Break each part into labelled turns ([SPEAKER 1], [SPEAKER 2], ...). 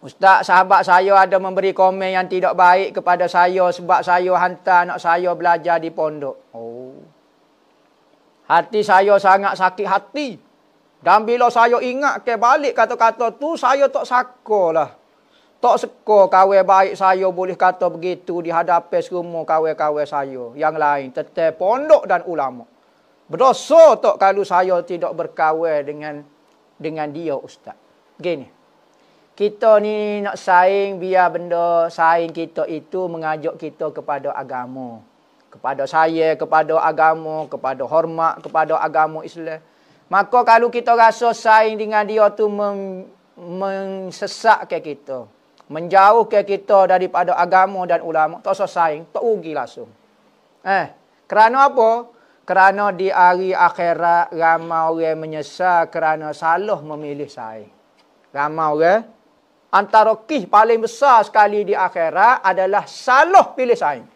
[SPEAKER 1] Ustaz sahabat saya ada memberi komen yang tidak baik kepada saya sebab saya hantar anak saya belajar di pondok. Oh. Hati saya sangat sakit hati. Dan bila saya ingat ke balik kata-kata tu saya tak sakolah. Tak seko kawai baik saya boleh kata begitu di hadapan semua kawai-kawai saya yang lain tetap pondok dan ulama. Berdosa tak kalau saya tidak berkawai dengan dengan dia ustaz. Gini kita ni nak saing biar benda saing kita itu mengajak kita kepada agama. Kepada saya, kepada agama, kepada hormat, kepada agama Islam. Maka kalau kita rasa saing dengan dia tu mem, ke kita. menjauh ke kita daripada agama dan ulama. Tak usah saing, tak rugi langsung. Eh, kerana apa? Kerana di hari akhirat ramai orang menyesal kerana salah memilih saing. Ramai orang antara kih paling besar sekali di akhirat adalah salah pilih saing.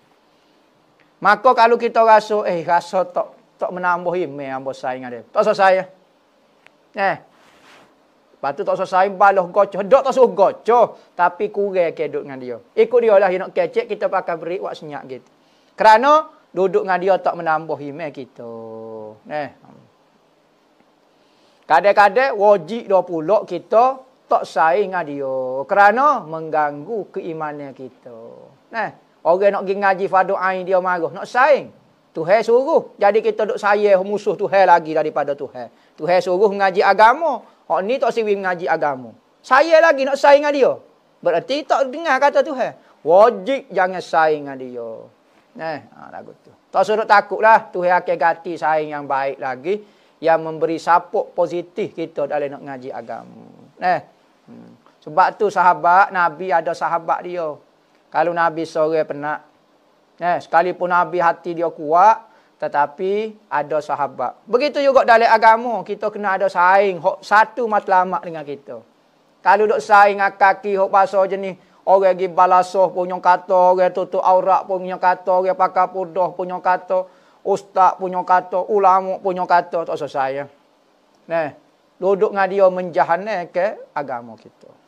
[SPEAKER 1] Maka kalau kita rasa, eh rasa tak tak menambah ime eh, ambo saing ada. Tak selesai. Eh. Patu tak selesai balah gocoh, dak tak suruh gocoh, tapi kurang ke duduk dengan dia. Ikut dia lah yang nak kecek kita pakai beri wak senyap gitu. Kerana duduk dengan dia tak menambah ime kita. Eh. Kadang-kadang wajib dua puluh kita tak saing dengan dia. Kerana mengganggu keimanan kita. Nah, orang nak pergi ngaji fardu ain dia marah, nak saing. Tuhan suruh. Jadi kita duk sayang musuh Tuhan lagi daripada Tuhan. Tuhan suruh mengaji agama. Hak ni tak sibuk mengaji agama. Saya lagi nak saing dengan dia. Berarti tak dengar kata Tuhan. Wajib jangan saing dengan dia. Nah, ha, lagu tu. Tak suruh takutlah. Tuhan akan ganti saing yang baik lagi. Yang memberi support positif kita dalam nak ngaji agama. Nah. Hmm. Sebab tu sahabat, Nabi ada sahabat dia. Kalau Nabi sore penat. Eh, sekalipun Nabi hati dia kuat, tetapi ada sahabat. Begitu juga dalam agama, kita kena ada saing. Satu matlamat dengan kita. Kalau duduk saing dengan kaki, hok bahasa jenis, orang pergi balasoh punya kata, orang tutup aurat punya kata, orang pakai pudoh punya kata, ustaz punya kata, ulama punya kata, tak selesai. Nah duduk dengan dia ke agama kita.